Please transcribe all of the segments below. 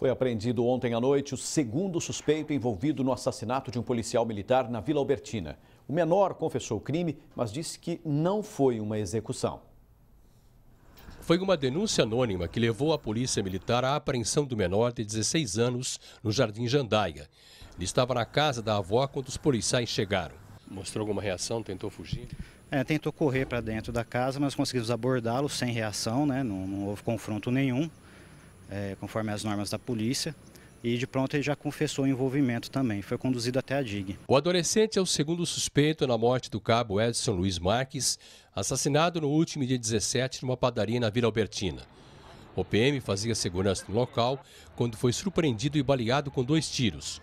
Foi apreendido ontem à noite o segundo suspeito envolvido no assassinato de um policial militar na Vila Albertina. O menor confessou o crime, mas disse que não foi uma execução. Foi uma denúncia anônima que levou a polícia militar à apreensão do menor de 16 anos no Jardim Jandaia. Ele estava na casa da avó quando os policiais chegaram. Mostrou alguma reação? Tentou fugir? É, tentou correr para dentro da casa, mas conseguimos abordá-lo sem reação, né? não, não houve confronto nenhum é, conforme as normas da polícia. E de pronto ele já confessou o envolvimento também. Foi conduzido até a DIG. O adolescente é o segundo suspeito na morte do cabo Edson Luiz Marques, assassinado no último dia 17 numa padaria na Vila Albertina. O PM fazia segurança no local quando foi surpreendido e baleado com dois tiros.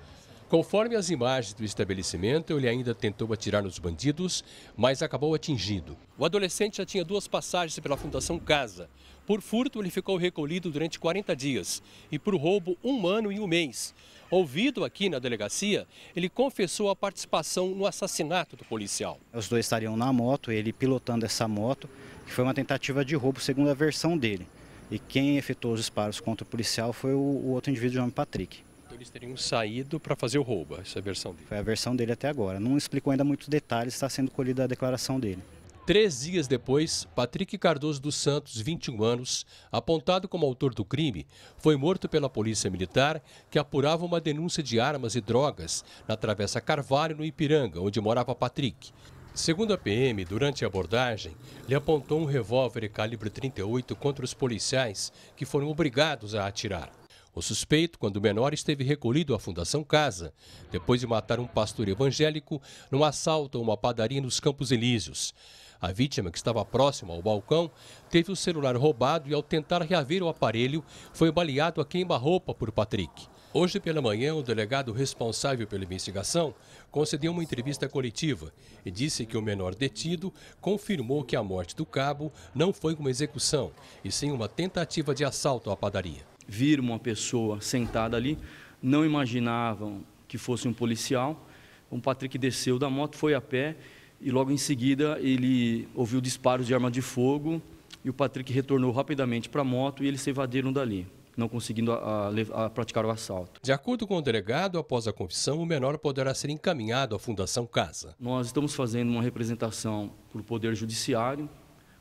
Conforme as imagens do estabelecimento, ele ainda tentou atirar nos bandidos, mas acabou atingido. O adolescente já tinha duas passagens pela Fundação Casa. Por furto, ele ficou recolhido durante 40 dias e por roubo, um ano e um mês. Ouvido aqui na delegacia, ele confessou a participação no assassinato do policial. Os dois estariam na moto, ele pilotando essa moto, que foi uma tentativa de roubo, segundo a versão dele. E quem efetuou os disparos contra o policial foi o outro indivíduo, o nome Patrick eles teriam saído para fazer o roubo, essa é a versão dele. Foi a versão dele até agora. Não explicou ainda muitos detalhes, está sendo colhida a declaração dele. Três dias depois, Patrick Cardoso dos Santos, 21 anos, apontado como autor do crime, foi morto pela polícia militar que apurava uma denúncia de armas e drogas na Travessa Carvalho, no Ipiranga, onde morava Patrick. Segundo a PM, durante a abordagem, ele apontou um revólver calibre 38 contra os policiais, que foram obrigados a atirar. O suspeito, quando menor, esteve recolhido à Fundação Casa, depois de matar um pastor evangélico num assalto a uma padaria nos Campos Elíseos. A vítima, que estava próxima ao balcão, teve o celular roubado e, ao tentar reaver o aparelho, foi baleado a queima-roupa por Patrick. Hoje pela manhã, o delegado responsável pela investigação concedeu uma entrevista coletiva e disse que o menor detido confirmou que a morte do cabo não foi uma execução, e sim uma tentativa de assalto à padaria vir uma pessoa sentada ali, não imaginavam que fosse um policial. O Patrick desceu da moto, foi a pé e logo em seguida ele ouviu disparos de arma de fogo e o Patrick retornou rapidamente para a moto e eles se evadiram dali não conseguindo a, a, a praticar o assalto. De acordo com o delegado, após a confissão, o menor poderá ser encaminhado à Fundação Casa. Nós estamos fazendo uma representação para o Poder Judiciário,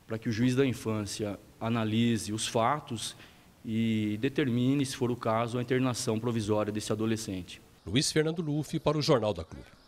para que o juiz da infância analise os fatos e determine, se for o caso, a internação provisória desse adolescente. Luiz Fernando Luffy para o Jornal da Clube.